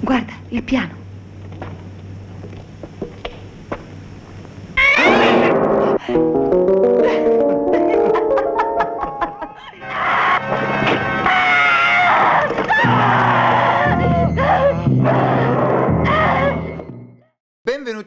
Guarda, il piano. Ah!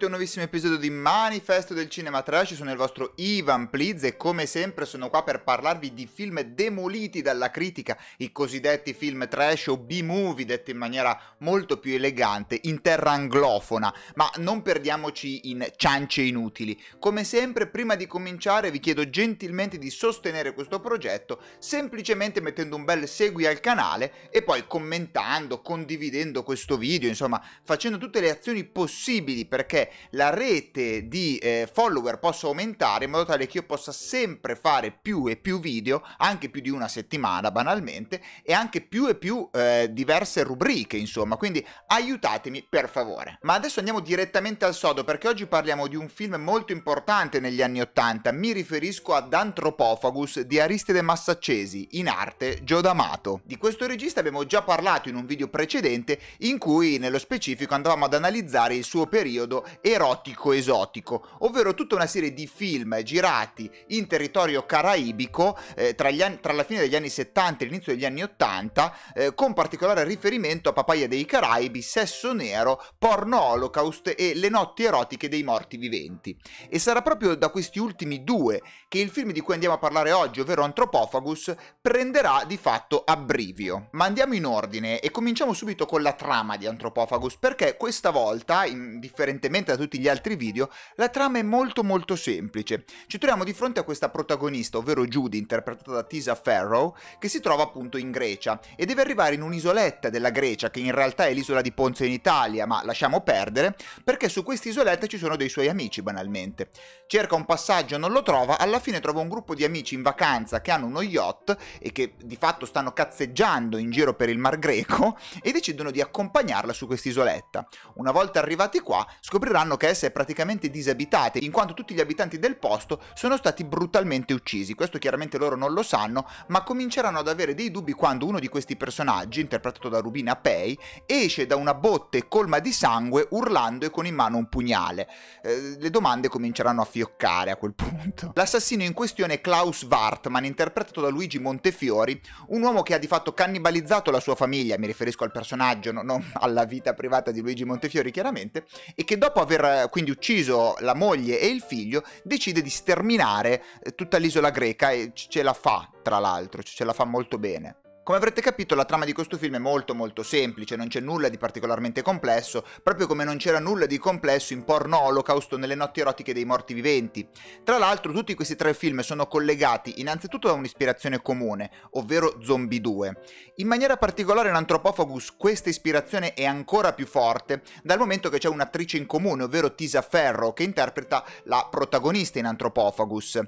un nuovissimo episodio di Manifesto del Cinema Trash, sono il vostro Ivan Pliz e come sempre sono qua per parlarvi di film demoliti dalla critica, i cosiddetti film trash o B-movie, detti in maniera molto più elegante, in terra anglofona, ma non perdiamoci in ciance inutili. Come sempre, prima di cominciare vi chiedo gentilmente di sostenere questo progetto, semplicemente mettendo un bel segui al canale e poi commentando, condividendo questo video, insomma, facendo tutte le azioni possibili perché la rete di eh, follower possa aumentare in modo tale che io possa sempre fare più e più video, anche più di una settimana banalmente, e anche più e più eh, diverse rubriche, insomma. Quindi aiutatemi per favore. Ma adesso andiamo direttamente al sodo perché oggi parliamo di un film molto importante negli anni Ottanta. Mi riferisco ad Antropofagus di Aristide Massaccesi, in arte Gio D'Amato. Di questo regista abbiamo già parlato in un video precedente in cui nello specifico andavamo ad analizzare il suo periodo erotico-esotico, ovvero tutta una serie di film girati in territorio caraibico eh, tra, anni, tra, la fine degli anni 70 e l'inizio degli anni 80, eh, con particolare riferimento a Papaya dei Caraibi, Sesso Nero, Porno Holocaust e Le notti erotiche dei morti viventi. E sarà proprio da questi ultimi due che il film di cui andiamo a parlare oggi, ovvero Anthropophagus, prenderà di fatto abbrivio. Ma andiamo in ordine e cominciamo subito con la trama di Anthropophagus, perché questa volta, indifferentemente rispetto a tutti gli altri video, la trama è molto molto semplice. Ci troviamo di fronte a questa protagonista, ovvero Judy, interpretata da Tisa Farrow, che si trova appunto in Grecia e deve arrivare in un'isoletta della Grecia, che in realtà è l'isola di Ponzio in Italia, ma lasciamo perdere, perché su quest'isoletta ci sono dei suoi amici banalmente. Cerca un passaggio, non lo trova, alla fine trova un gruppo di amici in vacanza che hanno uno yacht e che di fatto stanno cazzeggiando in giro per il Mar Greco e decidono di accompagnarla su quest'isoletta. Una volta arrivati qua, scopriranno dovranno che è praticamente disabitate, in quanto tutti gli abitanti del posto sono stati brutalmente uccisi. Questo chiaramente loro non lo sanno, ma cominceranno ad avere dei dubbi quando uno di questi personaggi, interpretato da Rubina Pei, esce da una botte colma di sangue urlando e con in mano un pugnale. Eh, le domande cominceranno a fioccare a quel punto. L'assassino in questione è Klaus Wartman, interpretato da Luigi Montefiori, un uomo che ha di fatto cannibalizzato la sua famiglia, mi riferisco al personaggio, non alla vita privata di Luigi Montefiori chiaramente, e che dopo aver aver eh, quindi ucciso la moglie e il figlio, decide di sterminare eh, tutta l'isola greca e ce la fa, tra l'altro, ce la fa molto bene. Come avrete capito la trama di questo film è molto molto semplice, non c'è nulla di particolarmente complesso, proprio come non c'era nulla di complesso in Porno Holocaust nelle notti erotiche dei morti viventi. Tra l'altro tutti questi tre film sono collegati innanzitutto da un'ispirazione comune, ovvero Zombie 2. In maniera particolare in Anthropophagus questa ispirazione è ancora più forte dal momento che c'è un'attrice in comune, ovvero Tisa Ferro, che interpreta la protagonista in Anthropophagus.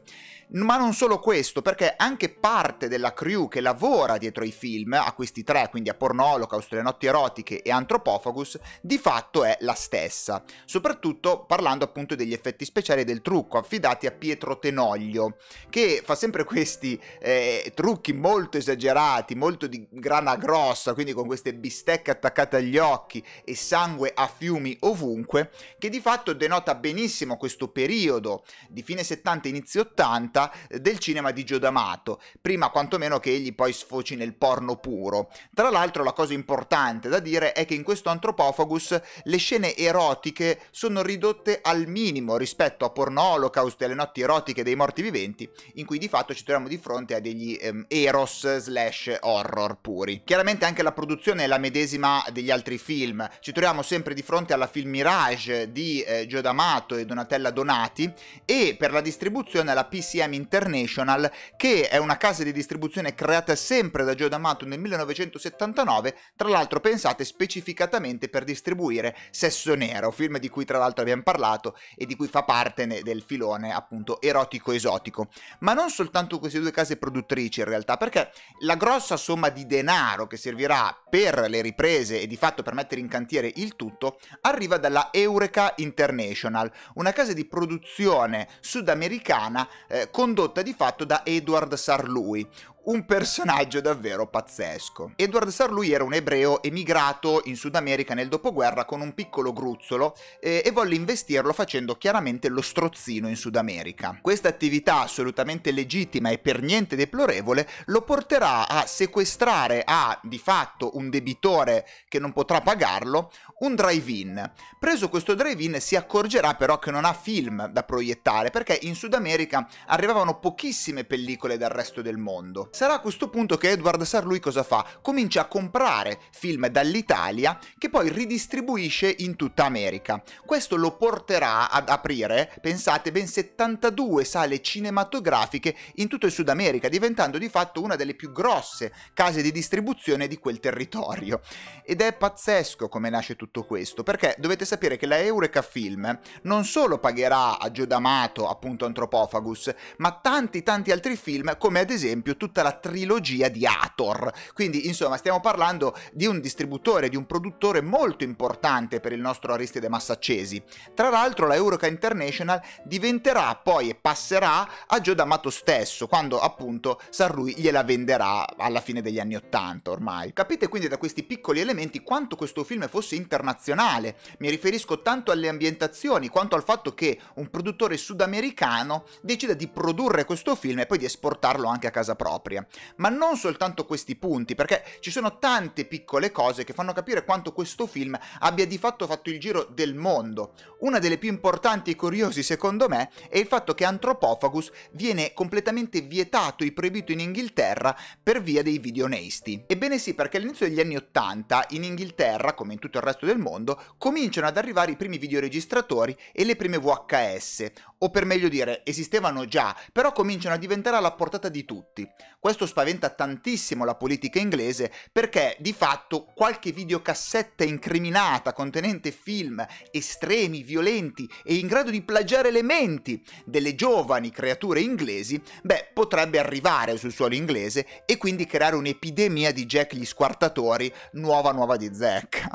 Ma non solo questo, perché anche parte della crew che lavora dietro i dei film, a questi tre, quindi a Porno Holocaust, Le notti erotiche e Anthropophagus, di fatto è la stessa, soprattutto parlando appunto degli effetti speciali del trucco affidati a Pietro Tenoglio, che fa sempre questi eh, trucchi molto esagerati, molto di grana grossa, quindi con queste bistecche attaccate agli occhi e sangue a fiumi ovunque, che di fatto denota benissimo questo periodo di fine 70 inizio 80 eh, del cinema di Giordamato, prima quantomeno che egli poi sfoci nel porno puro. Tra l'altro la cosa importante da dire è che in questo Anthropophagus le scene erotiche sono ridotte al minimo rispetto a Porno Holocaust e alle notti erotiche dei morti viventi, in cui di fatto ci troviamo di fronte a degli ehm, eros slash horror puri. Chiaramente anche la produzione è la medesima degli altri film, ci troviamo sempre di fronte alla film Mirage di eh, Gio D'Amato e Donatella Donati e per la distribuzione alla PCM International che è una casa di distribuzione creata sempre da Gio Giorgio D'Amato nel 1979, tra l'altro pensate specificatamente per distribuire Sesso Nero, film di cui tra l'altro abbiamo parlato e di cui fa parte del filone appunto erotico-esotico. Ma non soltanto queste due case produttrici in realtà, perché la grossa somma di denaro che servirà per le riprese e di fatto per mettere in cantiere il tutto arriva dalla Eureka International, una casa di produzione sudamericana eh, condotta di fatto da Edward Sarlui, un personaggio davvero pazzesco. Edward Sarlui era un ebreo emigrato in Sud America nel dopoguerra con un piccolo gruzzolo eh, e volle investirlo facendo chiaramente lo strozzino in Sud America. Questa attività assolutamente legittima e per niente deplorevole lo porterà a sequestrare a di fatto un debitore che non potrà pagarlo un drive-in. Preso questo drive-in si accorgerà però che non ha film da proiettare perché in Sud America arrivavano pochissime pellicole dal resto del mondo. Sarà a questo punto che Edward Sarlui cosa fa? Comincia a comprare film dall'Italia che poi ridistribuisce in tutta America. Questo lo porterà ad aprire, pensate, ben 72 sale cinematografiche in tutto il Sud America, diventando di fatto una delle più grosse case di distribuzione di quel territorio. Ed è pazzesco come nasce tutto questo, perché dovete sapere che la Eureka Film non solo pagherà a Giodamato, appunto Antropofagus, ma tanti tanti altri film come ad esempio tutta tutta la trilogia di Ator. Quindi, insomma, stiamo parlando di un distributore, di un produttore molto importante per il nostro Aristide Massaccesi. Tra l'altro, la Euroca International diventerà poi e passerà a Gio D'Amato stesso, quando appunto Sarrui gliela venderà alla fine degli anni Ottanta ormai. Capite quindi da questi piccoli elementi quanto questo film fosse internazionale. Mi riferisco tanto alle ambientazioni quanto al fatto che un produttore sudamericano decida di produrre questo film e poi di esportarlo anche a casa propria propria. Ma non soltanto questi punti, perché ci sono tante piccole cose che fanno capire quanto questo film abbia di fatto fatto il giro del mondo. Una delle più importanti e curiosi, secondo me, è il fatto che Anthropophagus viene completamente vietato e proibito in Inghilterra per via dei videoneisti. Ebbene sì, perché all'inizio degli anni 80 in Inghilterra, come in tutto il resto del mondo, cominciano ad arrivare i primi videoregistratori e le prime VHS, o per meglio dire, esistevano già, però cominciano a diventare alla portata di tutti. Questo spaventa tantissimo la politica inglese perché di fatto qualche videocassetta incriminata contenente film estremi, violenti e in grado di plagiare le menti delle giovani creature inglesi, beh, potrebbe arrivare sul suolo inglese e quindi creare un'epidemia di Jack gli squartatori nuova nuova di zecca.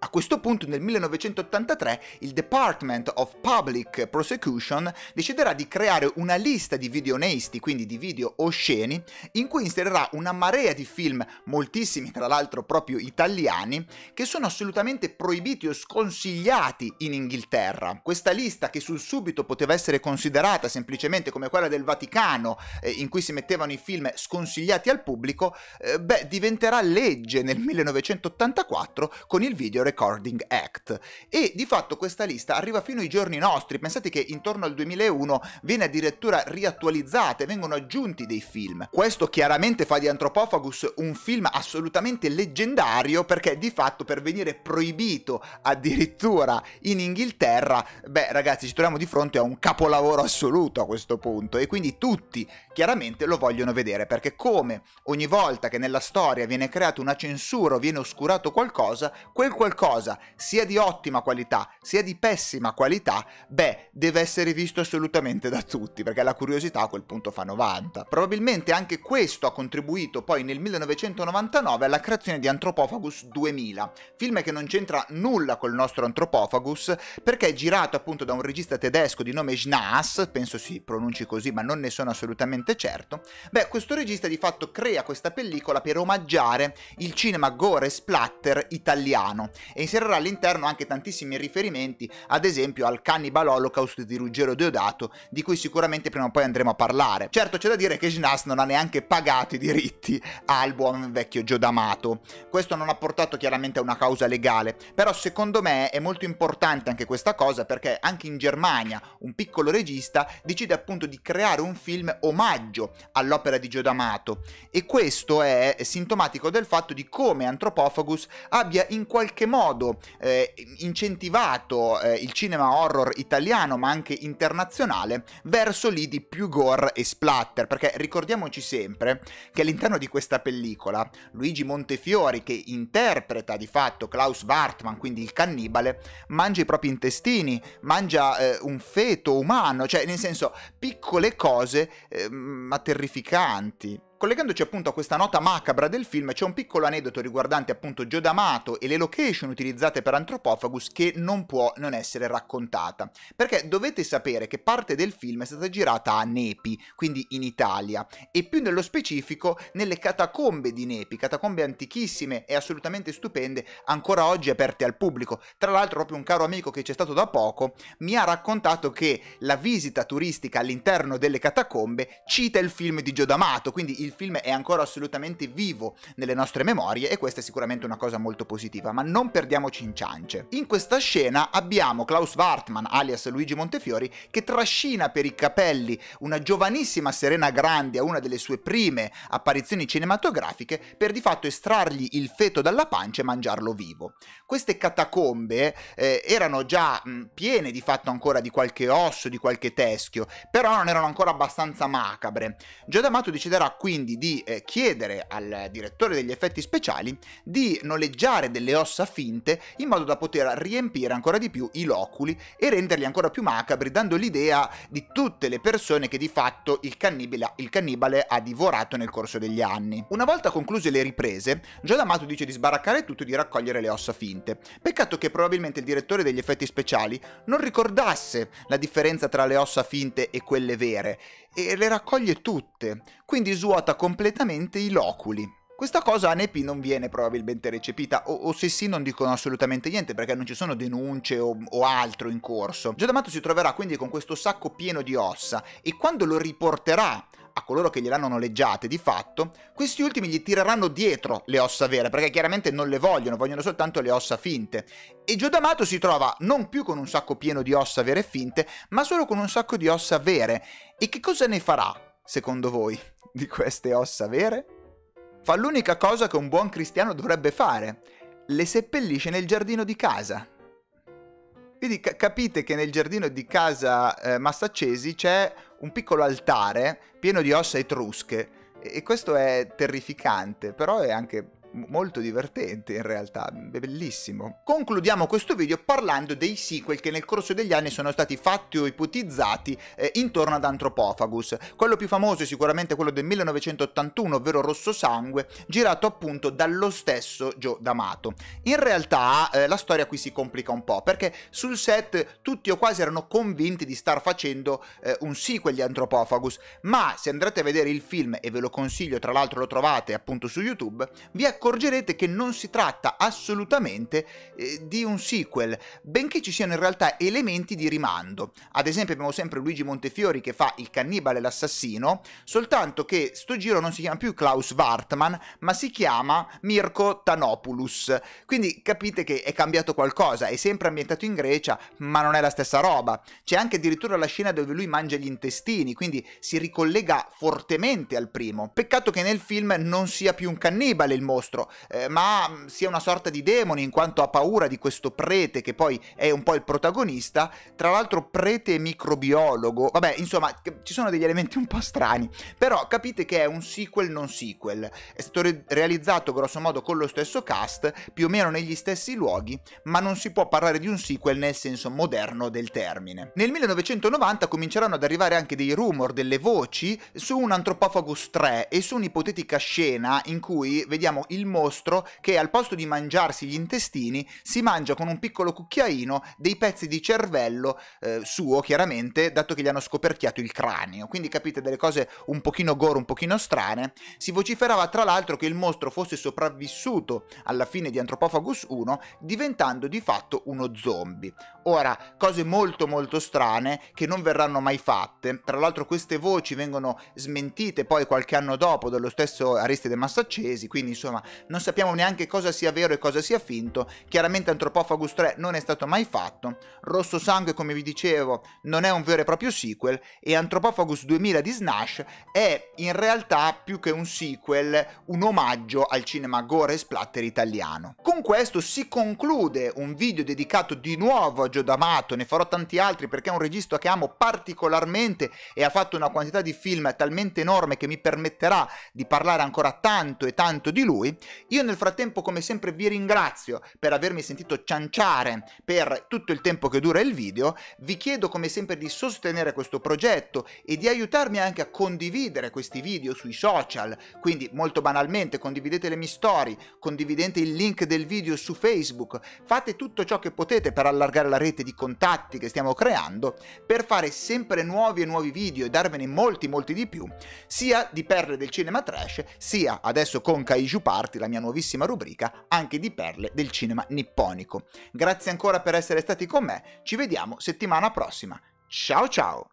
A questo punto nel 1983 il Department of Public Prosecution deciderà di creare una lista di video nasty, quindi di video osceni, in cui inserirà una marea di film, moltissimi tra l'altro proprio italiani, che sono assolutamente proibiti o sconsigliati in Inghilterra. Questa lista che sul subito poteva essere considerata semplicemente come quella del Vaticano, eh, in cui si mettevano i film sconsigliati al pubblico, eh, beh, diventerà legge nel 1984 con il video Recording Act. E di fatto questa lista arriva fino ai giorni nostri, pensate che intorno al 2001 viene addirittura riattualizzata e vengono aggiunti dei film. Questo chiaramente fa di Anthropophagus un film assolutamente leggendario perché di fatto per venire proibito addirittura in Inghilterra, beh ragazzi ci troviamo di fronte a un capolavoro assoluto a questo punto e quindi tutti chiaramente lo vogliono vedere perché come ogni volta che nella storia viene creata una censura o viene oscurato qualcosa, quel qualcosa qualcosa sia di ottima qualità sia di pessima qualità, beh, deve essere visto assolutamente da tutti, perché la curiosità a quel punto fa 90. Probabilmente anche questo ha contribuito poi nel 1999 alla creazione di Anthropophagus 2000, film che non c'entra nulla col nostro Anthropophagus, perché è girato appunto da un regista tedesco di nome Schnaas, penso si pronunci così, ma non ne sono assolutamente certo. Beh, questo regista di fatto crea questa pellicola per omaggiare il cinema gore splatter italiano e inserirà all'interno anche tantissimi riferimenti, ad esempio al Cannibal Holocaust di Ruggero Deodato, di cui sicuramente prima o poi andremo a parlare. Certo c'è da dire che Ginas non ha neanche pagato i diritti al buon vecchio Giodamato. Questo non ha portato chiaramente a una causa legale, però secondo me è molto importante anche questa cosa perché anche in Germania un piccolo regista decide appunto di creare un film omaggio all'opera di Giodamato e questo è sintomatico del fatto di come Anthropophagus abbia in qualche modo modo eh, incentivato eh, il cinema horror italiano ma anche internazionale verso lì di più gore e splatter perché ricordiamoci sempre che all'interno di questa pellicola Luigi Montefiori che interpreta di fatto Klaus Bartman quindi il cannibale mangia i propri intestini mangia eh, un feto umano cioè nel senso piccole cose eh, ma terrificanti Collegandoci appunto a questa nota macabra del film c'è un piccolo aneddoto riguardante appunto Gio D'Amato e le location utilizzate per Anthropophagus che non può non essere raccontata, perché dovete sapere che parte del film è stata girata a Nepi, quindi in Italia, e più nello specifico nelle catacombe di Nepi, catacombe antichissime e assolutamente stupende, ancora oggi aperte al pubblico. Tra l'altro proprio un caro amico che c'è stato da poco mi ha raccontato che la visita turistica all'interno delle catacombe cita il film di Gio D'Amato, quindi il il film è ancora assolutamente vivo nelle nostre memorie e questa è sicuramente una cosa molto positiva, ma non perdiamoci in ciance. In questa scena abbiamo Klaus Wartmann, alias Luigi Montefiori, che trascina per i capelli una giovanissima Serena Grandi a una delle sue prime apparizioni cinematografiche per di fatto estrargli il feto dalla pancia e mangiarlo vivo. Queste catacombe eh, erano già mh, piene di fatto ancora di qualche osso, di qualche teschio, però non erano ancora abbastanza macabre. Giada D'Amato deciderà quindi quindi di eh, chiedere al direttore degli effetti speciali di noleggiare delle ossa finte in modo da poter riempire ancora di più i loculi e renderli ancora più macabri, dando l'idea di tutte le persone che di fatto il cannibale, il cannibale ha divorato nel corso degli anni. Una volta concluse le riprese, D'Amato dice di sbaraccare tutto e di raccogliere le ossa finte. Peccato che probabilmente il direttore degli effetti speciali non ricordasse la differenza tra le ossa finte e quelle vere e le raccoglie tutte quindi svuota completamente i loculi. Questa cosa a Nepi non viene probabilmente recepita, o, o, se sì non dicono assolutamente niente perché non ci sono denunce o, o altro in corso. Giadamato si troverà quindi con questo sacco pieno di ossa e quando lo riporterà a coloro che gliel'hanno noleggiate di fatto, questi ultimi gli tireranno dietro le ossa vere perché chiaramente non le vogliono, vogliono soltanto le ossa finte. E Giadamato si trova non più con un sacco pieno di ossa vere e finte, ma solo con un sacco di ossa vere. E che cosa ne farà? secondo voi, di queste ossa vere? Fa l'unica cosa che un buon cristiano dovrebbe fare, le seppellisce nel giardino di casa. Quindi ca- capite che nel giardino di casa eh, Massaccesi c'è un piccolo altare pieno di ossa etrusche e questo è terrificante, però è anche molto divertente in realtà, bellissimo. Concludiamo questo video parlando dei sequel che nel corso degli anni sono stati fatti o ipotizzati eh, intorno ad Anthropophagus. Quello più famoso è sicuramente quello del 1981, ovvero Rosso Sangue, girato appunto dallo stesso Joe D'Amato. In realtà eh, la storia qui si complica un po', perché sul set tutti o quasi erano convinti di star facendo eh, un sequel di Anthropophagus, ma se andrete a vedere il film, e ve lo consiglio, tra l'altro lo trovate appunto su YouTube, vi accorgerete accorgerete che non si tratta assolutamente eh, di un sequel, benché ci siano in realtà elementi di rimando. Ad esempio abbiamo sempre Luigi Montefiori che fa il cannibale l'assassino, soltanto che sto giro non si chiama più Klaus Wartman, ma si chiama Mirko Tanopoulos. Quindi capite che è cambiato qualcosa, è sempre ambientato in Grecia, ma non è la stessa roba. C'è anche addirittura la scena dove lui mangia gli intestini, quindi si ricollega fortemente al primo. Peccato che nel film non sia più un cannibale il mostro, mostro, eh, ma mm, sia una sorta di demone in quanto ha paura di questo prete che poi è un po' il protagonista, tra l'altro prete microbiologo, vabbè insomma ci sono degli elementi un po' strani, però capite che è un sequel non sequel, è stato re- realizzato grosso modo con lo stesso cast, più o meno negli stessi luoghi, ma non si può parlare di un sequel nel senso moderno del termine. Nel 1990 cominceranno ad arrivare anche dei rumor, delle voci su un Anthropophagus 3 e su un'ipotetica scena in cui vediamo il il mostro che al posto di mangiarsi gli intestini si mangia con un piccolo cucchiaino dei pezzi di cervello eh, suo, chiaramente, dato che gli hanno scoperchiato il cranio. Quindi capite delle cose un pochino gore, un pochino strane. Si vociferava tra l'altro che il mostro fosse sopravvissuto alla fine di Anthropophagus 1, diventando di fatto uno zombie. Ora, cose molto molto strane che non verranno mai fatte. Tra l'altro queste voci vengono smentite poi qualche anno dopo dallo stesso Ariste de Massaccesi, quindi insomma non sappiamo neanche cosa sia vero e cosa sia finto, chiaramente Antropophagus 3 non è stato mai fatto, Rosso Sangue come vi dicevo non è un vero e proprio sequel e Antropophagus 2000 di Snash è in realtà più che un sequel un omaggio al cinema gore e splatter italiano. Con questo si conclude un video dedicato di nuovo a Gio D'Amato, ne farò tanti altri perché è un regista che amo particolarmente e ha fatto una quantità di film talmente enorme che mi permetterà di parlare ancora tanto e tanto di lui io nel frattempo, come sempre, vi ringrazio per avermi sentito cianciare per tutto il tempo che dura il video. Vi chiedo come sempre di sostenere questo progetto e di aiutarmi anche a condividere questi video sui social. Quindi, molto banalmente, condividete le mie storie, condividete il link del video su Facebook, fate tutto ciò che potete per allargare la rete di contatti che stiamo creando, per fare sempre nuovi e nuovi video e darvene molti molti di più, sia di perle del cinema trash, sia adesso con Kaiju Park presentarti la mia nuovissima rubrica anche di perle del cinema nipponico. Grazie ancora per essere stati con me, ci vediamo settimana prossima. Ciao ciao!